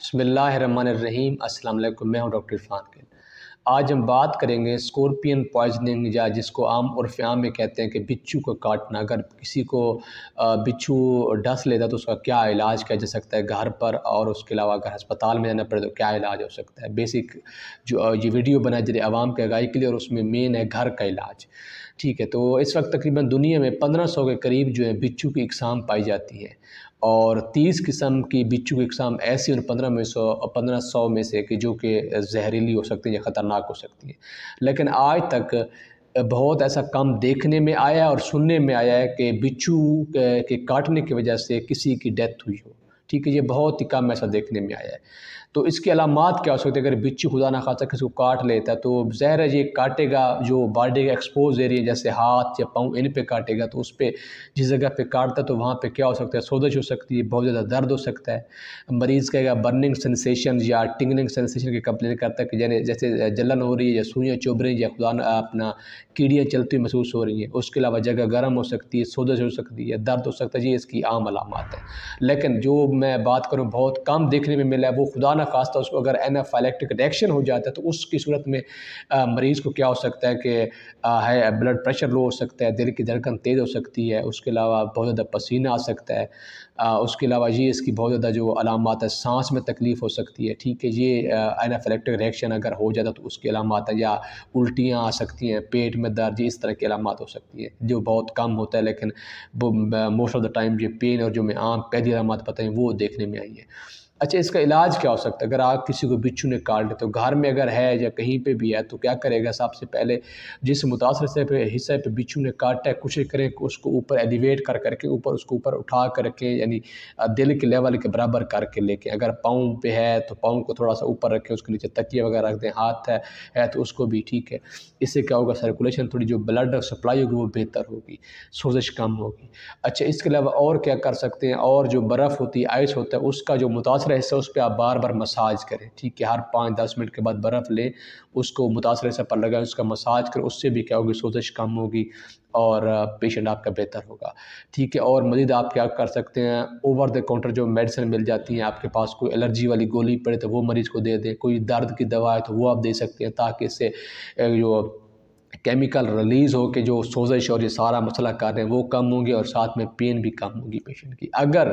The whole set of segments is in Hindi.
बसमिल्लर बसमीम अल्लाम मैं हूं डॉक्टर इरफान गिल आज हम बात करेंगे स्कॉर्पियन पॉइजनिंग या जिसको आम और फ्याम में कहते हैं कि बिच्छू को काटना अगर किसी को बिच्छू डस लेता तो उसका क्या इलाज किया जा सकता है घर पर और उसके अलावा अगर अस्पताल में जाना पड़े तो क्या इलाज हो सकता है बेसिक जो ये वीडियो बनाए जरिए आवाम के आगाही के लिए और उसमें मेन है घर का इलाज ठीक है तो इस वक्त तकरीबन दुनिया में पंद्रह सौ के करीब जो है बिच्छू की इकसाम पाई जाती है और तीस किस्म की बिच्छू की इकसाम ऐसी उन पंद्रह में सौ पंद्रह सौ में से कि जो कि जहरीली हो सकती है या ख़तरनाक हो सकती है लेकिन आज तक बहुत ऐसा कम देखने में आया और सुनने में आया है कि बिच्छू के, के काटने की वजह से किसी की डेथ हुई हो ठीक है ये बहुत ही कम ऐसा देखने में आया है तो इसके अलामत क्या हो सकते हैं अगर बिच्छू खुदा ना खासा किसी को काट लेता है तो जहर है ये काटेगा जो बॉडी का एक्सपोज एरिया जैसे हाथ या पाँव इन पे काटेगा तो उस पर जिस जगह पे काटता तो वहाँ पे क्या हो सकता है सोजश हो सकती है बहुत ज़्यादा दर्द हो सकता है मरीज़ कहेगा बर्निंग सेंसेशन या टिंगनिंग सेंसेशन की कंप्लेन करता है कि जैसे जैसे जलन हो रही है या सुइयाँ चुभ रही या खुदा अपना कीड़ियाँ चलती हुई महसूस हो रही हैं उसके अलावा जगह गर्म हो सकती है सोजश हो सकती है दर्द हो सकता है ये इसकी आम अलामत है लेकिन जो मैं बात करूँ बहुत कम देखने में मिला है वो खुदा ना खास्ता उसको अगर एनाफाइलेक्टिक रिएक्शन हो जाता है तो उसकी सूरत में मरीज़ को क्या हो सकता है कि है ब्लड प्रेशर लो हो सकता है दिल की धड़कन तेज़ हो सकती है उसके अलावा बहुत ज़्यादा पसीना आ सकता है आ, उसके अलावा ये इसकी बहुत ज़्यादा जो अलामत है सांस में तकलीफ़ हो सकती है ठीक है ये एनाफिलेक्टिक रिएक्शन अगर हो जाता तो उसकी अलामत है या उल्टियाँ आ सकती हैं पेट में दर्द इस तरह की अलामत हो सकती हैं जो बहुत कम होता है लेकिन मोस्ट ऑफ द टाइम जो पेन और जो मैं आम पैदी अलामत है वो वो देखने में आई है अच्छा इसका इलाज क्या हो सकता है अगर आप किसी को बिच्छू ने काट ले तो घर में अगर है या कहीं पे भी है तो क्या करेगा सबसे पहले जिस मुतासर से पे हिस्से पे बिच्छू ने काटा है कोशिश करें उसको ऊपर एलिवेट कर करके ऊपर उसको ऊपर उठा करके यानी दिल के लेवल के बराबर करके लेके अगर पाँव पे है तो पाँव को थोड़ा सा ऊपर रखें उसके नीचे तकिया वगैरह रख दें हाथ है, है तो उसको भी ठीक है इससे क्या होगा सर्कुलेशन थोड़ी जो ब्लड सप्लाई होगी वो बेहतर होगी सोजिश कम होगी अच्छा इसके अलावा और क्या कर सकते हैं और जो बर्फ़ होती है आइस होता है उसका जो मुतासर मुतासर हिस्सा उस पर आप बार बार मसाज करें ठीक है हर पाँच दस मिनट के बाद बर्फ़ लें उसको मुतासर हिस्से पर लगाएं उसका मसाज करें उससे भी क्या होगी सोजिश कम होगी और पेशेंट आपका बेहतर होगा ठीक है और मज़ीद आप क्या कर सकते हैं ओवर द काउंटर जो मेडिसिन मिल जाती हैं आपके पास कोई एलर्जी वाली गोली पड़े तो वो मरीज़ को दे दें कोई दर्द की दवा है तो वो आप दे सकते हैं ताकि इससे जो केमिकल रिलीज़ हो के जो सोजिश और ये सारा मसला कर रहे हैं वो कम होंगे और साथ में पेन भी कम होगी पेशेंट की अगर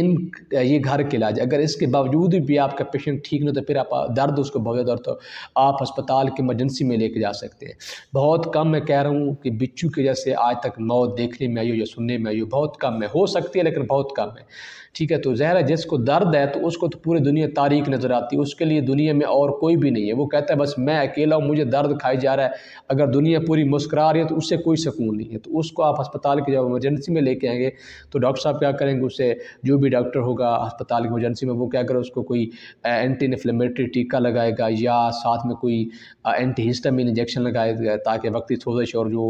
इन ये घर के इलाज अगर इसके बावजूद भी आपका पेशेंट ठीक नहीं तो फिर आप दर्द उसको भव्य दर्द तो आप अस्पताल की इमरजेंसी में लेके जा सकते हैं बहुत कम मैं कह रहा हूँ कि बिच्छू की वजह से आज तक मौत देखने में आई हो या सुनने में आई हो बहुत कम है हो सकती है लेकिन बहुत कम है ठीक है तो ज़हरा जिसको दर्द है तो उसको तो पूरी दुनिया तारीख नज़र आती है उसके लिए दुनिया में और कोई भी नहीं है वो कहता है बस मैं अकेला हूँ मुझे दर्द खाई जा रहा है अगर दुनिया पूरी मुस्करा रही है तो उससे कोई सुकून नहीं है तो उसको आप अस्पताल के जब इमरजेंसी में लेके आएंगे तो डॉक्टर साहब क्या करेंगे उससे जो भी डॉक्टर होगा अस्पताल की इमरजेंसी में वो क्या करें उसको कोई एंटी इन्फ्लेमेटरी टीका लगाएगा या साथ में कोई एंटी हिस्टामिन इंजेक्शन लगाएगा ताकि वक्ती सोजिश और जो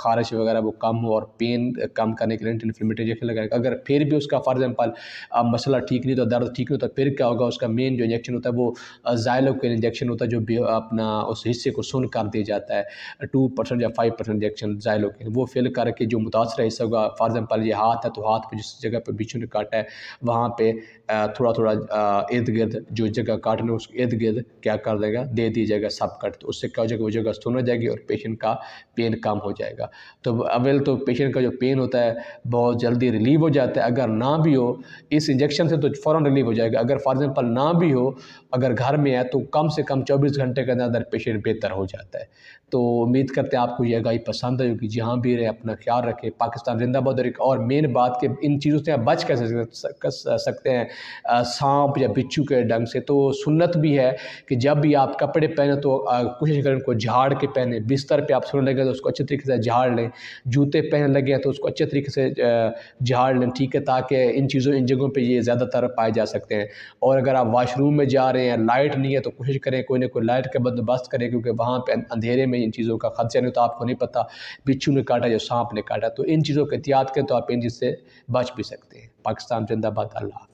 खारिश वगैरह वो कम हो और पेन कम करने के लिए एंटी इन्फ्लेमेटरी इंजेक्शन लगाएगा अगर फिर भी उसका फॉर एग्जाम्पल मसला ठीक नहीं तो दर्द ठीक नहीं होता फिर क्या होगा उसका मेन जो इंजेक्शन होता है वो जायलो इंजेक्शन होता है जो अपना उस हिस्से को सुन कर दिया जाता है टू परसेंट या फाइव परसेंट रिएक्शन जायल होकर वो फेल करके जो मुतासर हिस्सा होगा फॉर एग्जाम्पल ये हाथ है तो हाथ पर जिस जगह पर बिछू ने काटा है वहाँ पर थोड़ा थोड़ा इर्द गिर्द जो जगह काटने उसको इर्द गिर्द क्या कर देगा दे दी जाएगा सब कट तो उससे क्या हो जाएगा वो जगह सुन हो जाएगी और पेशेंट का पेन कम हो जाएगा तो अवेल तो पेशेंट का जो पेन होता है बहुत जल्दी रिलीव हो जाता है अगर ना भी हो इस इंजेक्शन से तो फ़ौर रिलीव हो जाएगा अगर फॉर एग्ज़ाम्पल ना भी हो अगर घर में है तो कम से कम चौबीस घंटे के अंदर पेशेंट बेहतर हो जाता है तो उम्मीद करते हैं आपको यह गाई पसंद होगी जहाँ भी रहे अपना ख्याल रखें पाकिस्तान जिंदाबाद और एक और मेन बात कि इन चीज़ों से आप बच कर सकते हैं सांप या बिच्छू के ढंग से तो सुन्नत भी है कि जब भी आप कपड़े पहने तो कोशिश करें उनको झाड़ के पहने बिस्तर पर आप सुनने लगे तो उसको अच्छे तरीके से झाड़ लें जूते पहने लगे तो उसको अच्छे तरीके से झाड़ लें ठीक है ताकि इन चीज़ों इन जगहों पर ये ज़्यादातर पाए जा सकते हैं और अगर आप वाशरूम में जा रहे हैं लाइट नहीं है तो कोशिश करें कोई ना कोई लाइट का बंदोबस्त करें क्योंकि वहाँ पर अंधेरे में इन चीज़ों चीज़ों का खदशा नहीं तो आपको नहीं पता बिच्छू ने काटा या सांप ने काटा तो इन चीज़ों का एहतियात करें तो आप इन चीज़ से बच भी सकते हैं पाकिस्तान जिंदाबाद अल्लाह